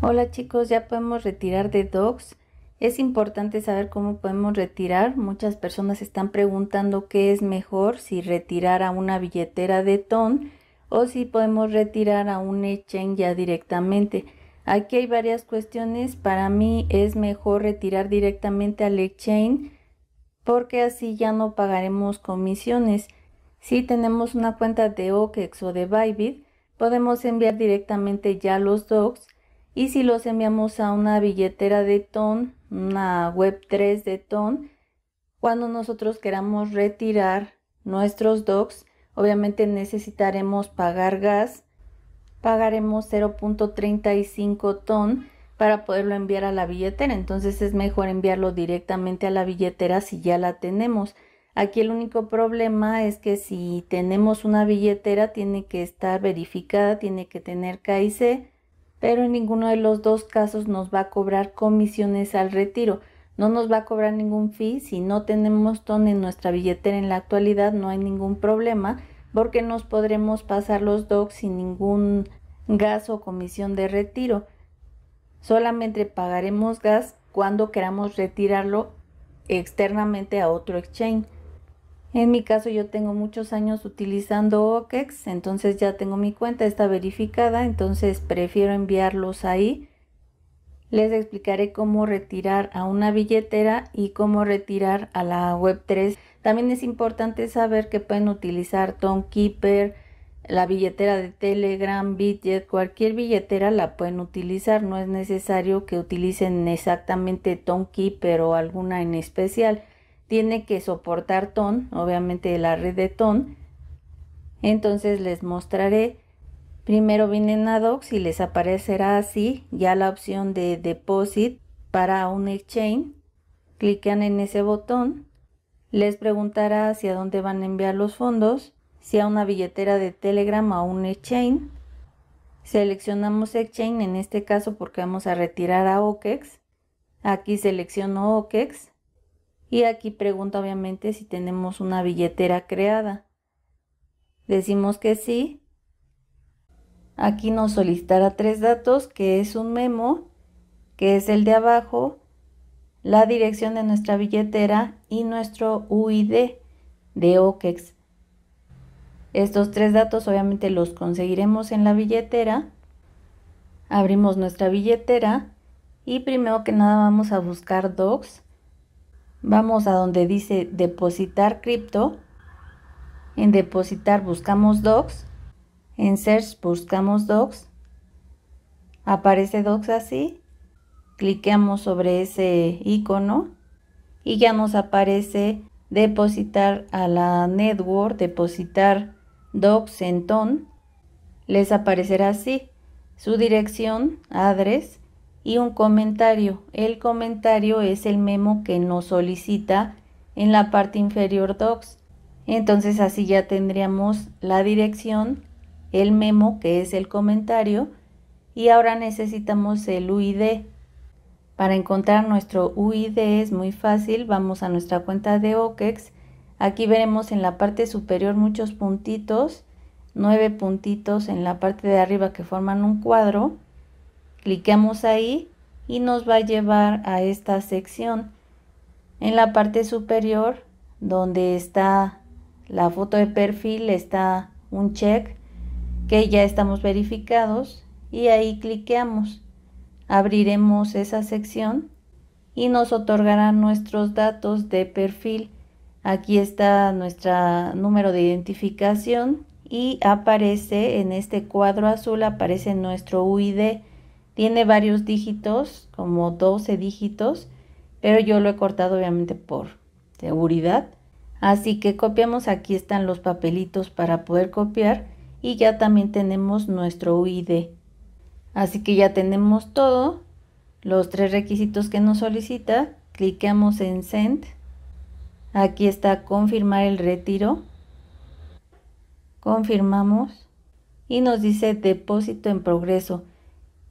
Hola chicos, ya podemos retirar de Dogs. Es importante saber cómo podemos retirar. Muchas personas están preguntando qué es mejor si retirar a una billetera de TON o si podemos retirar a un exchange ya directamente. Aquí hay varias cuestiones. Para mí es mejor retirar directamente al exchange porque así ya no pagaremos comisiones. Si tenemos una cuenta de OKEX o de Bybit, podemos enviar directamente ya los docs y si los enviamos a una billetera de TON, una web 3 de TON, cuando nosotros queramos retirar nuestros docs, obviamente necesitaremos pagar gas, pagaremos 0.35 TON para poderlo enviar a la billetera. Entonces es mejor enviarlo directamente a la billetera si ya la tenemos. Aquí el único problema es que si tenemos una billetera tiene que estar verificada, tiene que tener KIC pero en ninguno de los dos casos nos va a cobrar comisiones al retiro. No nos va a cobrar ningún fee. Si no tenemos TON en nuestra billetera en la actualidad, no hay ningún problema porque nos podremos pasar los DOCs sin ningún gas o comisión de retiro. Solamente pagaremos gas cuando queramos retirarlo externamente a otro exchange. En mi caso yo tengo muchos años utilizando OKEX, entonces ya tengo mi cuenta, está verificada, entonces prefiero enviarlos ahí. Les explicaré cómo retirar a una billetera y cómo retirar a la Web3. También es importante saber que pueden utilizar Tonkeeper, la billetera de Telegram, Bitget, cualquier billetera la pueden utilizar. No es necesario que utilicen exactamente Tonkeeper o alguna en especial tiene que soportar ton, obviamente la red de ton. Entonces les mostraré. Primero vienen a Docs y les aparecerá así ya la opción de Deposit para un exchange. Clican en ese botón. Les preguntará hacia dónde van a enviar los fondos, si a una billetera de Telegram o un exchange. Seleccionamos exchange en este caso porque vamos a retirar a OKEX. Aquí selecciono OKEX y aquí pregunta obviamente si tenemos una billetera creada. Decimos que sí. Aquí nos solicitará tres datos, que es un memo, que es el de abajo, la dirección de nuestra billetera y nuestro UID de OKEX. Estos tres datos obviamente los conseguiremos en la billetera. Abrimos nuestra billetera y primero que nada vamos a buscar docs Vamos a donde dice depositar cripto. En depositar buscamos docs. En search buscamos docs. Aparece docs así. Cliqueamos sobre ese icono y ya nos aparece depositar a la network, depositar docs en ton. Les aparecerá así su dirección, adres y un comentario. El comentario es el memo que nos solicita en la parte inferior docs. Entonces así ya tendríamos la dirección, el memo que es el comentario y ahora necesitamos el UID. Para encontrar nuestro UID es muy fácil, vamos a nuestra cuenta de OKEX. Aquí veremos en la parte superior muchos puntitos, nueve puntitos en la parte de arriba que forman un cuadro Cliquemos ahí y nos va a llevar a esta sección. En la parte superior, donde está la foto de perfil, está un check que ya estamos verificados y ahí cliqueamos. Abriremos esa sección y nos otorgará nuestros datos de perfil. Aquí está nuestro número de identificación y aparece en este cuadro azul, aparece nuestro UID. Tiene varios dígitos, como 12 dígitos, pero yo lo he cortado obviamente por seguridad. Así que copiamos, aquí están los papelitos para poder copiar y ya también tenemos nuestro UID. Así que ya tenemos todo, los tres requisitos que nos solicita, Clicamos en Send, aquí está confirmar el retiro, confirmamos y nos dice depósito en progreso.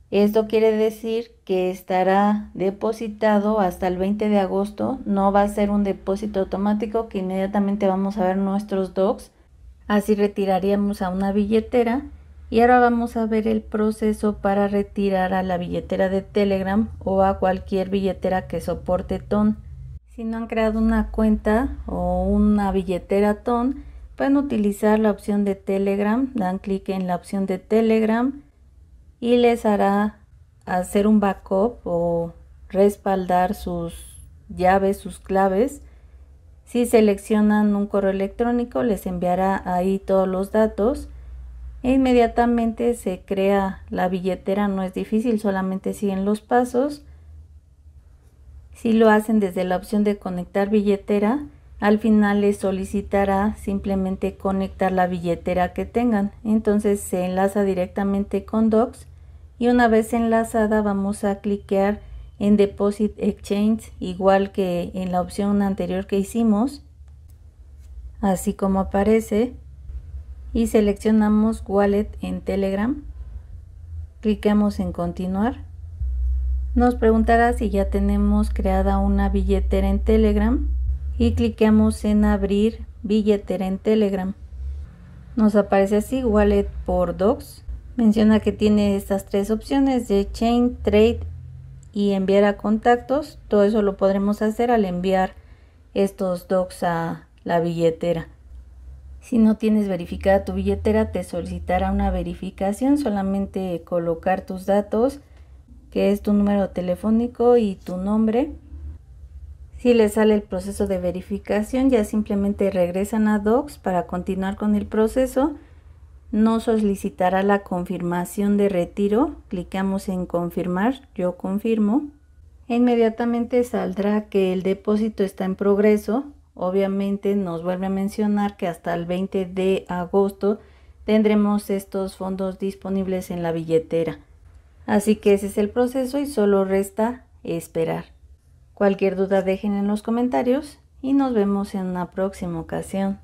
Esto quiere decir que estará depositado hasta el 20 de agosto. No va a ser un depósito automático que inmediatamente vamos a ver nuestros docs. Así retiraríamos a una billetera. Y ahora vamos a ver el proceso para retirar a la billetera de Telegram o a cualquier billetera que soporte TON. Si no han creado una cuenta o una billetera TON, pueden utilizar la opción de Telegram. Dan clic en la opción de Telegram y les hará hacer un backup o respaldar sus llaves, sus claves. Si seleccionan un correo electrónico, les enviará ahí todos los datos e inmediatamente se crea la billetera. No es difícil, solamente siguen los pasos. Si lo hacen desde la opción de conectar billetera, al final les solicitará simplemente conectar la billetera que tengan. Entonces se enlaza directamente con Docs y una vez enlazada vamos a cliquear en Deposit Exchange igual que en la opción anterior que hicimos. Así como aparece. Y seleccionamos Wallet en Telegram. Clicamos en Continuar. Nos preguntará si ya tenemos creada una billetera en Telegram y clicamos en abrir billetera en Telegram. Nos aparece así Wallet por Docs. Menciona que tiene estas tres opciones de Chain, Trade y enviar a contactos. Todo eso lo podremos hacer al enviar estos docs a la billetera. Si no tienes verificada tu billetera, te solicitará una verificación. Solamente colocar tus datos, que es tu número telefónico y tu nombre. Si les sale el proceso de verificación, ya simplemente regresan a Docs para continuar con el proceso. Nos solicitará la confirmación de retiro. Clicamos en confirmar, yo confirmo. Inmediatamente saldrá que el depósito está en progreso. Obviamente nos vuelve a mencionar que hasta el 20 de agosto tendremos estos fondos disponibles en la billetera. Así que ese es el proceso y solo resta esperar. Cualquier duda dejen en los comentarios y nos vemos en una próxima ocasión.